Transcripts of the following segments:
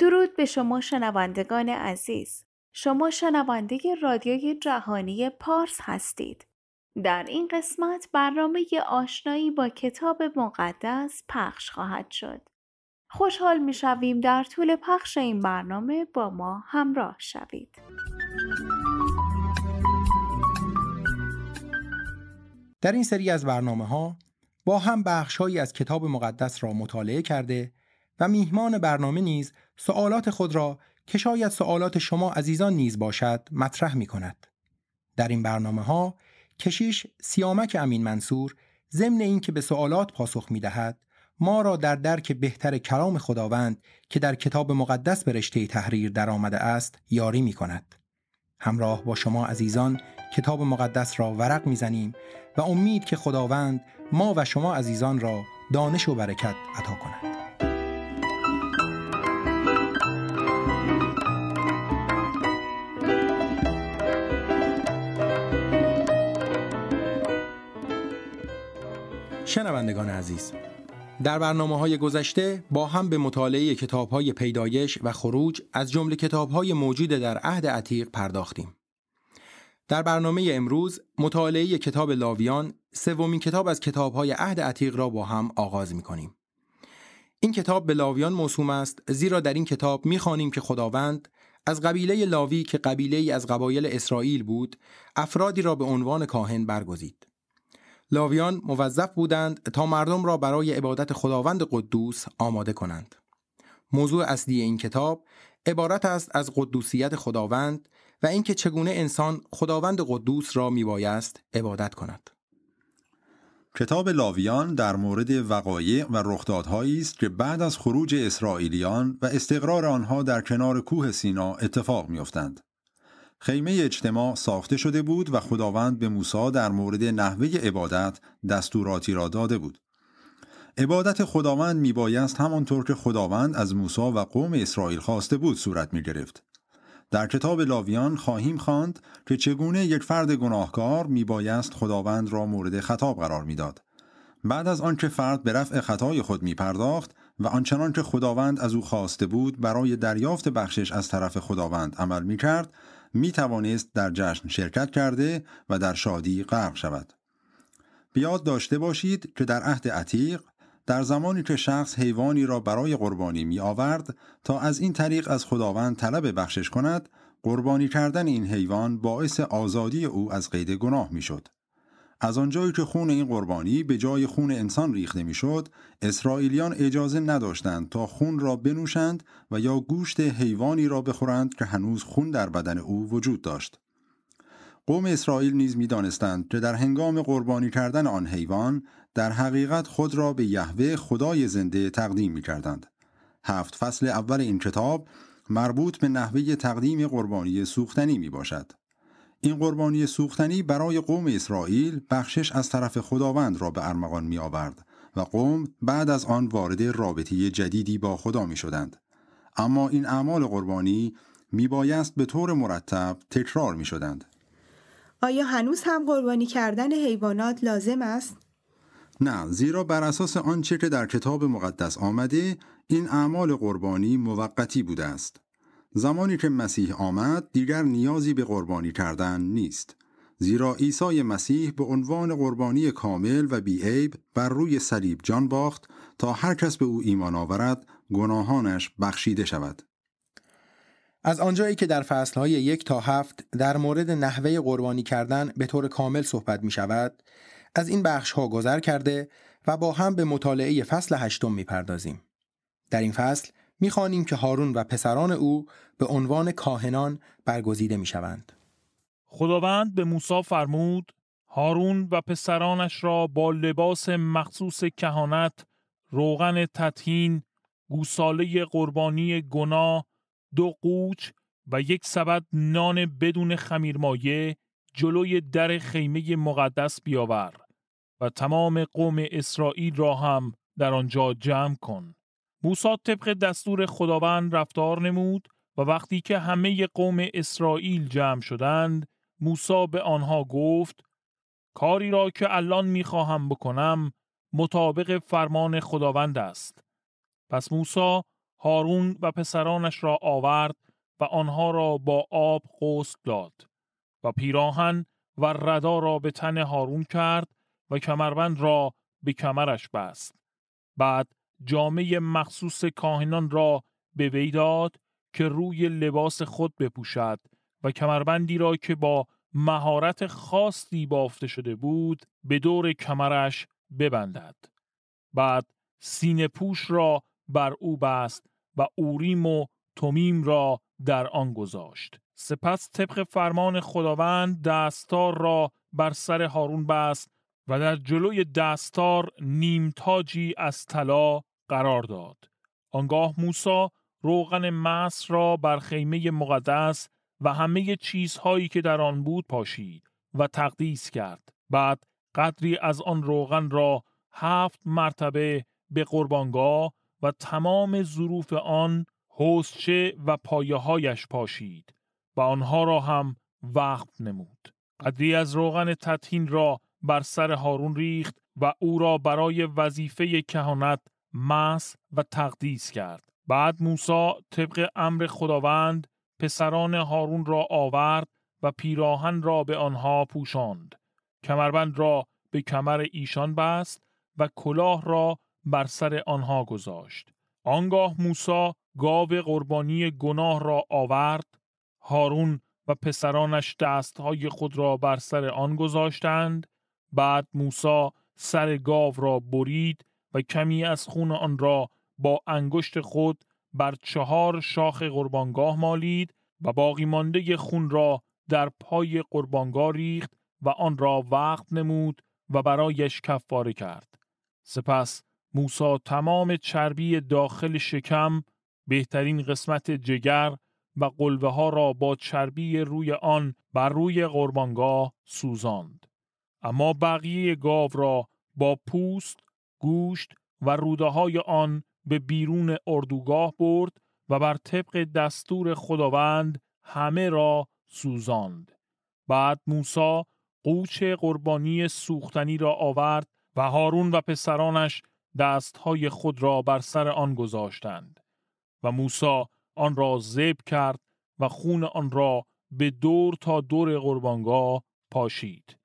درود به شما شنوندگان عزیز. شما شنونده رادیوی جهانی پارس هستید. در این قسمت برنامه آشنایی با کتاب مقدس پخش خواهد شد. خوشحال می در طول پخش این برنامه با ما همراه شوید. در این سری از برنامه ها با هم بخش هایی از کتاب مقدس را مطالعه کرده و میهمان برنامه نیز سوالات خود را که شاید سوالات شما عزیزان نیز باشد مطرح می کند. در این برنامه ها کشیش سیامک امین منصور ضمن اینکه به سوالات پاسخ می دهد ما را در درک بهتر کلام خداوند که در کتاب مقدس به رشته تحریر آمده است یاری می کند. همراه با شما عزیزان کتاب مقدس را ورق میزنیم و امید که خداوند ما و شما عزیزان را دانش و برکت عطا کند. شنوندگان عزیز در برنامه های گذشته با هم به مطالعه کتاب های پیدایش و خروج از جمله کتاب های موجود در عهد عتیق پرداختیم. در برنامه امروز مطالعه کتاب لاویان سومین کتاب از کتاب های عهد عتیق را با هم آغاز می کنیم. این کتاب به لاویان موسوم است زیرا در این کتاب میخوانیم که خداوند از قبیله لاوی که قبیله از قبایل اسرائیل بود افرادی را به عنوان کاهن برگزید. لاویان موظف بودند تا مردم را برای عبادت خداوند قدوس آماده کنند. موضوع اصلی این کتاب عبارت است از قدوسیت خداوند و اینکه چگونه انسان خداوند قدوس را میبایست عبادت کند. کتاب لاویان در مورد وقایع و رخدادهایی است که بعد از خروج اسرائیلیان و استقرار آنها در کنار کوه سینا اتفاق میافتند. خیمه اجتماع ساخته شده بود و خداوند به موسا در مورد نحوه عبادت دستوراتی را داده بود. عبادت خداوند میبایست همانطور که خداوند از موسا و قوم اسرائیل خواسته بود صورت میگرفت. در کتاب لاویان خواهیم خواند که چگونه یک فرد گناهکار میبایست خداوند را مورد خطاب قرار میداد. بعد از آنکه فرد به رفع خطای خود می پرداخت و آنچنان که خداوند از او خواسته بود برای دریافت بخشش از طرف خداوند عمل می می توانست در جشن شرکت کرده و در شادی غرق شود. بیاد داشته باشید که در عهد عتیق در زمانی که شخص حیوانی را برای قربانی می آورد تا از این طریق از خداوند طلب بخشش کند قربانی کردن این حیوان باعث آزادی او از قید گناه می شد. از آنجایی که خون این قربانی به جای خون انسان ریخته میشد، اسرائیلیان اجازه نداشتند تا خون را بنوشند و یا گوشت حیوانی را بخورند که هنوز خون در بدن او وجود داشت. قوم اسرائیل نیز میدانستند که در هنگام قربانی کردن آن حیوان در حقیقت خود را به یهوه خدای زنده تقدیم می کردند. هفت فصل اول این کتاب مربوط به نحوه تقدیم قربانی سوختنی می باشد. این قربانی سوختنی برای قوم اسرائیل بخشش از طرف خداوند را به ارمغان می آورد و قوم بعد از آن وارد رابطه جدیدی با خدا می شدند. اما این اعمال قربانی می بایست به طور مرتب تکرار می شدند. آیا هنوز هم قربانی کردن حیوانات لازم است؟ نه زیرا بر اساس آنچه که در کتاب مقدس آمده این اعمال قربانی موقتی بوده است. زمانی که مسیح آمد دیگر نیازی به قربانی کردن نیست زیرا عیسی مسیح به عنوان قربانی کامل و بیعیب بر روی صلیب جان باخت تا هر کس به او ایمان آورد گناهانش بخشیده شود از آنجایی که در فصلهای یک تا هفت در مورد نحوه قربانی کردن به طور کامل صحبت می شود از این بخش ها گذر کرده و با هم به مطالعه فصل هشتم می پردازیم. در این فصل میخوانیم که هارون و پسران او به عنوان کاهنان برگزیده میشوند. خداوند به موسی فرمود هارون و پسرانش را با لباس مخصوص کهانت، روغن تطهین، گوساله قربانی گناه، دو قوچ و یک سبد نان بدون خمیرمایه جلوی در خیمه مقدس بیاور و تمام قوم اسرائیل را هم در آنجا جمع کن. موسا طبق دستور خداوند رفتار نمود و وقتی که همه قوم اسرائیل جمع شدند موسا به آنها گفت کاری را که الان میخواهم بکنم مطابق فرمان خداوند است پس موسا هارون و پسرانش را آورد و آنها را با آب قوس داد و پیراهن و ردا را به تن هارون کرد و کمربند را به کمرش بست بعد جامعه مخصوص کاهنان را به وی داد که روی لباس خود بپوشد و کمربندی را که با مهارت خاصی بافته شده بود به دور کمرش ببندد بعد سینه پوش را بر او بست و اوریم و تومیم را در آن گذاشت سپس طبق فرمان خداوند دستار را بر سر هارون بست و در جلوی دستار تاجی از طلا قرار داد. آنگاه موسی روغن مس را بر خیمه مقدس و همه چیزهایی که در آن بود پاشید و تقدیس کرد. بعد قدری از آن روغن را هفت مرتبه به قربانگاه و تمام ظروف آن حوزچه و پایه هایش پاشید و آنها را هم وقف نمود. قدری از روغن تطهین را بر سر هارون ریخت و او را برای وظیفه کهانت مس و تقدیس کرد. بعد موسی طبق امر خداوند پسران هارون را آورد و پیراهن را به آنها پوشاند. کمربند را به کمر ایشان بست و کلاه را بر سر آنها گذاشت. آنگاه موسا گاو قربانی گناه را آورد. هارون و پسرانش دستهای خود را بر سر آن گذاشتند. بعد موسا سر گاو را برید و کمی از خون آن را با انگشت خود بر چهار شاخ قربانگاه مالید و باقی مانده خون را در پای قربانگاه ریخت و آن را وقت نمود و برایش کفاره کرد. سپس موسا تمام چربی داخل شکم بهترین قسمت جگر و قلوه ها را با چربی روی آن بر روی قربانگاه سوزاند. اما بقیه گاو را با پوست گوشت و روده های آن به بیرون اردوگاه برد و بر طبق دستور خداوند همه را سوزاند. بعد موسا قوچ قربانی سوختنی را آورد و هارون و پسرانش دستهای خود را بر سر آن گذاشتند و موسا آن را زب کرد و خون آن را به دور تا دور قربانگاه پاشید.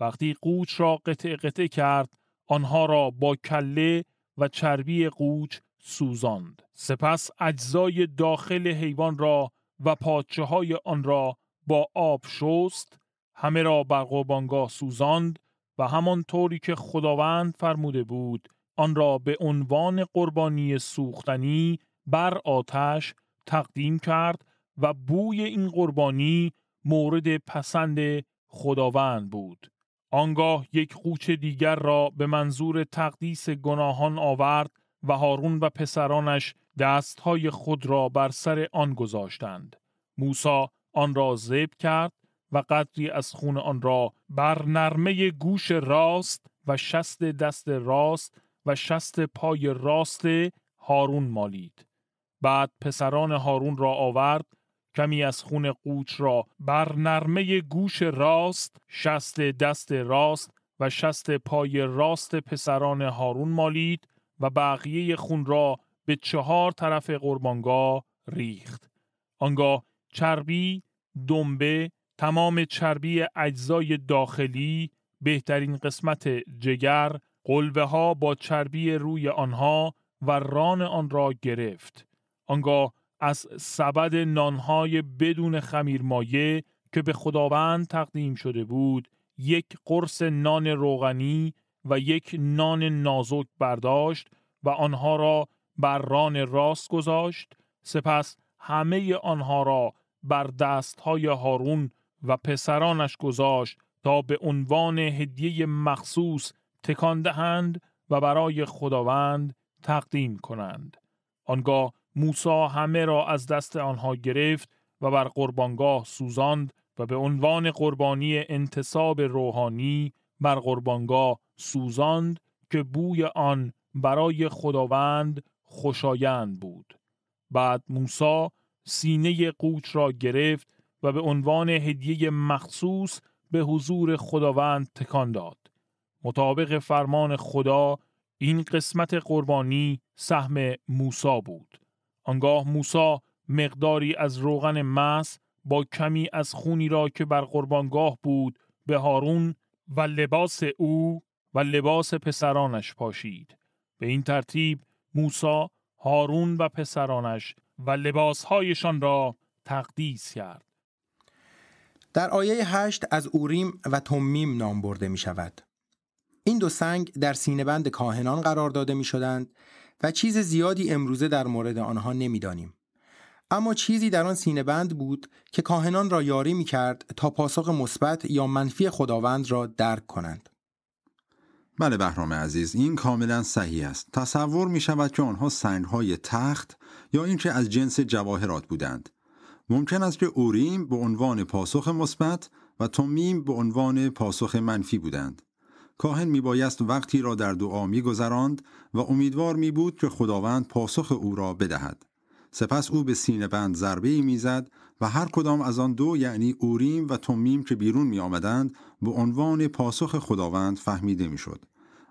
وقتی قوچ را قطع قطع کرد آنها را با کله و چربی قوچ سوزاند. سپس اجزای داخل حیوان را و پاچه های آن را با آب شست، همه را بر قربانگاه سوزاند و همان طوری که خداوند فرموده بود آن را به عنوان قربانی سوختنی بر آتش تقدیم کرد و بوی این قربانی مورد پسند خداوند بود آنگاه یک قوچ دیگر را به منظور تقدیس گناهان آورد و هارون و پسرانش دستهای خود را بر سر آن گذاشتند. موسا آن را زیب کرد و قدری از خون آن را بر نرمه گوش راست و شست دست راست و شست پای راست هارون مالید. بعد پسران هارون را آورد کمی از خون قوچ را بر نرمه گوش راست شست دست راست و شست پای راست پسران هارون مالید و بقیه خون را به چهار طرف قربانگاه ریخت. آنگاه چربی، دنبه، تمام چربی اجزای داخلی، بهترین قسمت جگر، قلبه ها با چربی روی آنها و ران آن را گرفت. آنگاه از سبد نانهای بدون خمیرمایه که به خداوند تقدیم شده بود یک قرص نان روغنی و یک نان نازک برداشت و آنها را بر ران راست گذاشت سپس همه آنها را بر دستهای هارون و پسرانش گذاشت تا به عنوان هدیه مخصوص تکان دهند و برای خداوند تقدیم کنند آنگاه موسا همه را از دست آنها گرفت و بر قربانگاه سوزاند و به عنوان قربانی انتصاب روحانی بر قربانگاه سوزاند که بوی آن برای خداوند خوشایند بود. بعد موسا سینه قوچ را گرفت و به عنوان هدیه مخصوص به حضور خداوند تکان داد. مطابق فرمان خدا این قسمت قربانی سهم موسا بود. آنگاه موسا مقداری از روغن مس با کمی از خونی را که بر قربانگاه بود به هارون و لباس او و لباس پسرانش پاشید. به این ترتیب موسا، هارون و پسرانش و لباسهایشان را تقدیس کرد. در آیه هشت از اوریم و تمیم نام برده می شود. این دو سنگ در سینه بند کاهنان قرار داده می شدند و چیز زیادی امروزه در مورد آنها نمیدانیم. اما چیزی در آن سینه بند بود که کاهنان را یاری می کرد تا پاسخ مثبت یا منفی خداوند را درک کنند. بله بهرام عزیز این کاملا صحیح است تصور می شود که آنها سنگ های تخت یا اینکه از جنس جواهرات بودند ممکن است که اوریم به عنوان پاسخ مثبت و تومیم به عنوان پاسخ منفی بودند کاهن بایست وقتی را در دعا گذراند و امیدوار می بود که خداوند پاسخ او را بدهد. سپس او به سینه بند ضربه ای می زد و هر کدام از آن دو یعنی اوریم و تومیم که بیرون می آمدند به عنوان پاسخ خداوند فهمیده شد.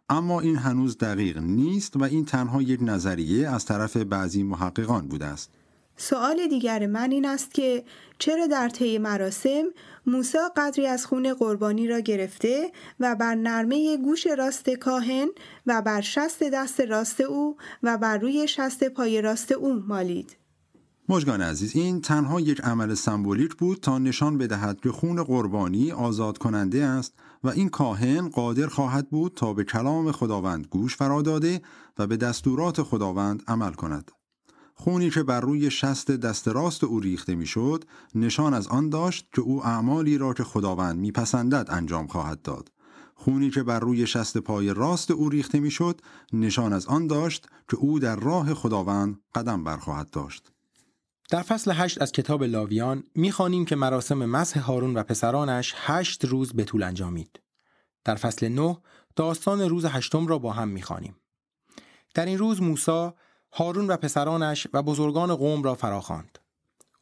اما این هنوز دقیق نیست و این تنها یک نظریه از طرف بعضی محققان بوده است. سوال دیگر من این است که چرا در طی مراسم موسی قدری از خون قربانی را گرفته و بر نرمه گوش راست کاهن و بر شست دست راست او و بر روی شست پای راست او مالید مجگان عزیز این تنها یک عمل سمبولیک بود تا نشان بدهد که خون قربانی آزاد کننده است و این کاهن قادر خواهد بود تا به کلام خداوند گوش فراداده و به دستورات خداوند عمل کند خونی که بر روی شست دست راست او ریخته میشد نشان از آن داشت که او اعمالی را که خداوند میپسندد انجام خواهد داد خونی که بر روی شست پای راست او ریخته میشد نشان از آن داشت که او در راه خداوند قدم برخواهد داشت در فصل 8 از کتاب لاویان میخوانیم که مراسم مسح هارون و پسرانش هشت روز به طول انجامید. در فصل 9 داستان روز هشتم را با هم میخوانیم. در این روز موسی هارون و پسرانش و بزرگان قوم را فراخواند.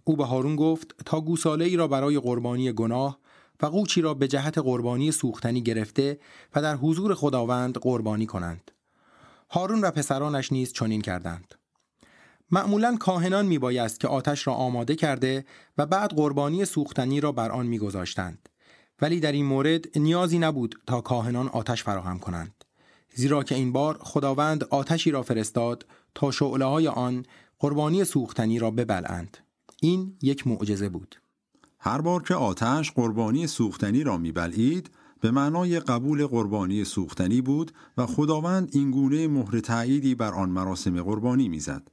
او به هارون گفت تا گوساله ای را برای قربانی گناه و قوچی را به جهت قربانی سوختنی گرفته و در حضور خداوند قربانی کنند. هارون و پسرانش نیز چنین کردند. معمولا کاهنان میبایست که آتش را آماده کرده و بعد قربانی سوختنی را بر آن میگذاشتند ولی در این مورد نیازی نبود تا کاهنان آتش فراهم کنند زیرا که این بار خداوند آتشی را فرستاد تا شعله های آن قربانی سوختنی را ببلند. این یک معجزه بود. هر بار که آتش قربانی سوختنی را میبلید به معنای قبول قربانی سوختنی بود و خداوند این گونه مهر تأییدی بر آن مراسم قربانی میزد.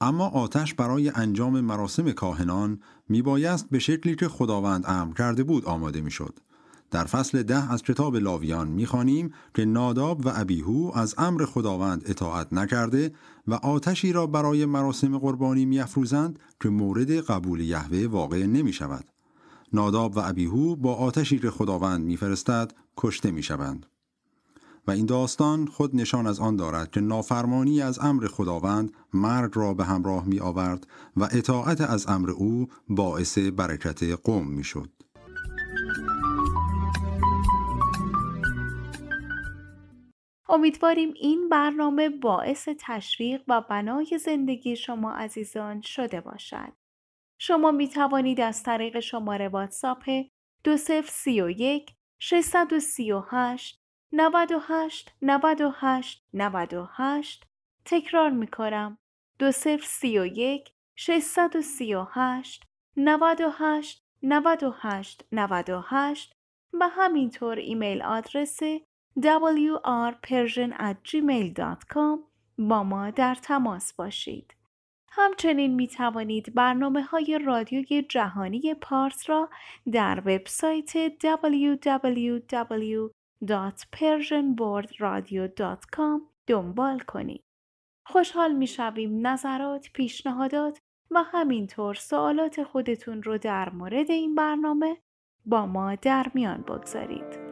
اما آتش برای انجام مراسم کاهنان میبایست به شکلی که خداوند امر کرده بود آماده میشد. در فصل ده از کتاب لاویان میخوانیم که ناداب و ابیهو از امر خداوند اطاعت نکرده و آتشی را برای مراسم قربانی میافروزند که مورد قبول یهوه واقع نمی شود. ناداب و ابیهو با آتشی که خداوند میفرستد کشته شوند و این داستان خود نشان از آن دارد که نافرمانی از امر خداوند مرگ را به همراه می آورد و اطاعت از امر او باعث برکت قوم می امیدواریم این برنامه باعث تشویق و بنای زندگی شما عزیزان شده باشد. شما می توانید از طریق شماره واتساپ 2031 638 98 98 98 تکرار می کنم 2031 638 98 98 98 و همینطور ایمیل آدرس wrpersian@gmail.com با ما در تماس باشید. همچنین می توانید برنامه های رادیوی جهانی پارس را در وبسایت www.persianboardradio.com دنبال کنید. خوشحال می شویم نظرات، پیشنهادات و همینطور سوالات خودتون رو در مورد این برنامه با ما در میان بگذارید.